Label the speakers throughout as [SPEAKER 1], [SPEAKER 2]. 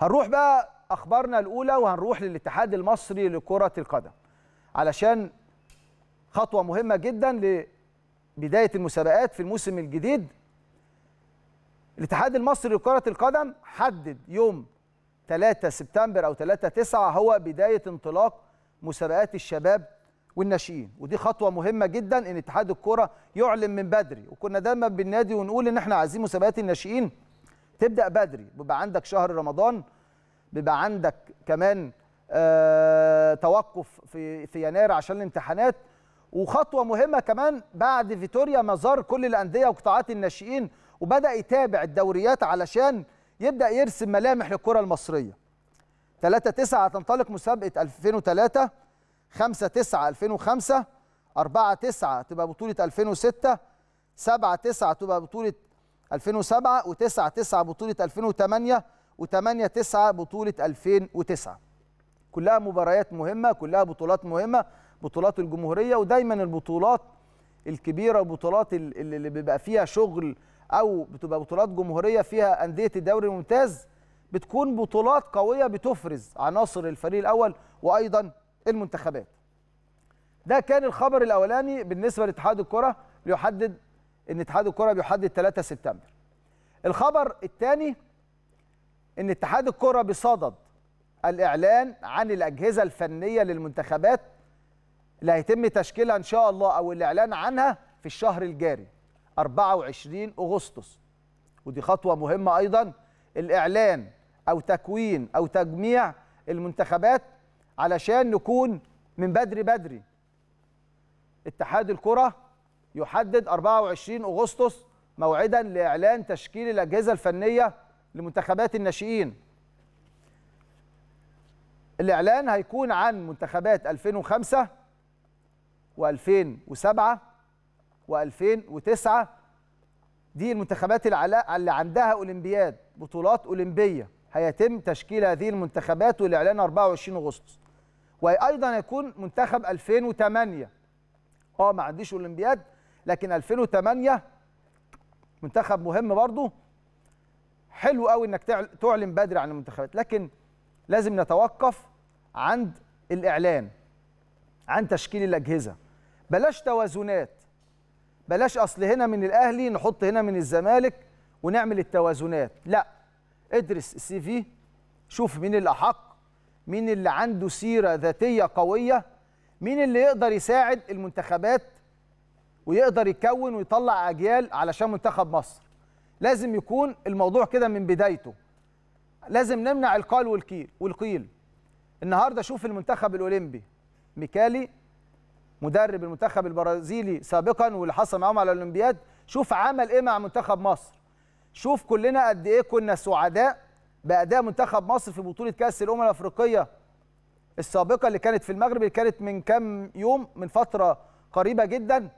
[SPEAKER 1] هنروح بقى اخبارنا الاولى وهنروح للاتحاد المصري لكره القدم علشان خطوه مهمه جدا لبدايه المسابقات في الموسم الجديد الاتحاد المصري لكره القدم حدد يوم 3 سبتمبر او 3 9 هو بدايه انطلاق مسابقات الشباب والناشئين ودي خطوه مهمه جدا ان اتحاد الكره يعلن من بدري وكنا دايما بالنادي ونقول ان احنا عايزين مسابقات الناشئين تبدا بدري بيبقى عندك شهر رمضان بيبقى عندك كمان آه توقف في في يناير عشان الامتحانات وخطوه مهمه كمان بعد فيتوريا ما زار كل الانديه وقطاعات الناشئين وبدا يتابع الدوريات علشان يبدا يرسم ملامح للكره المصريه 3 9 تنطلق مسابقه 2003 5 9 2005 4 9 تبقى بطوله 2006 7 9 تبقى بطوله 2007 و9 9 بطوله 2008 و8 9 بطوله 2009 كلها مباريات مهمه كلها بطولات مهمه بطولات الجمهوريه ودايما البطولات الكبيره البطولات اللي بيبقى فيها شغل او بتبقى بطولات جمهوريه فيها انديه الدوري الممتاز بتكون بطولات قويه بتفرز عناصر الفريق الاول وايضا المنتخبات ده كان الخبر الاولاني بالنسبه لاتحاد الكره ليحدد ان اتحاد الكره بيحدد 3 سبتمبر الخبر الثاني ان اتحاد الكره بصدد الاعلان عن الاجهزه الفنيه للمنتخبات اللي هيتم تشكيلها ان شاء الله او الاعلان عنها في الشهر الجاري 24 اغسطس ودي خطوه مهمه ايضا الاعلان او تكوين او تجميع المنتخبات علشان نكون من بدري بدري اتحاد الكره يحدد 24 أغسطس موعدا لإعلان تشكيل الأجهزة الفنية لمنتخبات الناشئين الإعلان هيكون عن منتخبات 2005 و2007 و2009 دي المنتخبات اللي عندها أولمبياد بطولات أولمبية هيتم تشكيل هذه المنتخبات والإعلان 24 أغسطس وأيضا يكون منتخب 2008 اه ما عنديش أولمبياد لكن 2008 منتخب مهم برضه حلو قوي انك تعلن بدري عن المنتخبات لكن لازم نتوقف عند الاعلان عن تشكيل الاجهزه بلاش توازنات بلاش اصل هنا من الاهلي نحط هنا من الزمالك ونعمل التوازنات لا ادرس السي في شوف مين الاحق مين اللي عنده سيره ذاتيه قويه مين اللي يقدر يساعد المنتخبات ويقدر يكون ويطلع اجيال علشان منتخب مصر لازم يكون الموضوع كده من بدايته لازم نمنع القال والكيل والقيل النهارده شوف المنتخب الاولمبي ميكالي مدرب المنتخب البرازيلي سابقا واللي حصل معاهم على الاولمبياد شوف عمل ايه مع منتخب مصر شوف كلنا قد ايه كنا سعداء باداء منتخب مصر في بطوله كاس الامم الافريقيه السابقه اللي كانت في المغرب اللي كانت من كام يوم من فتره قريبه جدا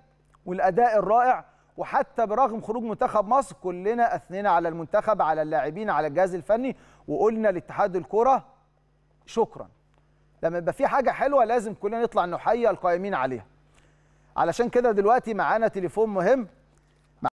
[SPEAKER 1] والاداء الرائع وحتى برغم خروج منتخب مصر كلنا اثنينا على المنتخب على اللاعبين على الجهاز الفني وقلنا لاتحاد الكره شكرا لما يبقى في حاجه حلوه لازم كلنا نطلع نحيي القائمين عليها علشان كده دلوقتي معانا تليفون مهم